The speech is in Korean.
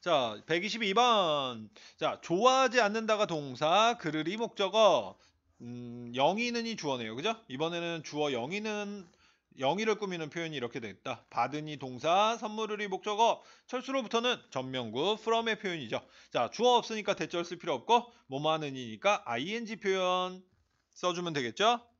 자, 122번. 자, 좋아하지 않는다가 동사, 그르리 목적어, 음, 영이는이 주어네요. 그죠? 이번에는 주어 영이는 영이를 꾸미는 표현이 이렇게 됐다. 받으니 동사, 선물을이 목적어, 철수로부터는 전명구, from의 표현이죠. 자, 주어 없으니까 대절 쓸 필요 없고, 뭐뭐 하는이니까 ing 표현 써주면 되겠죠?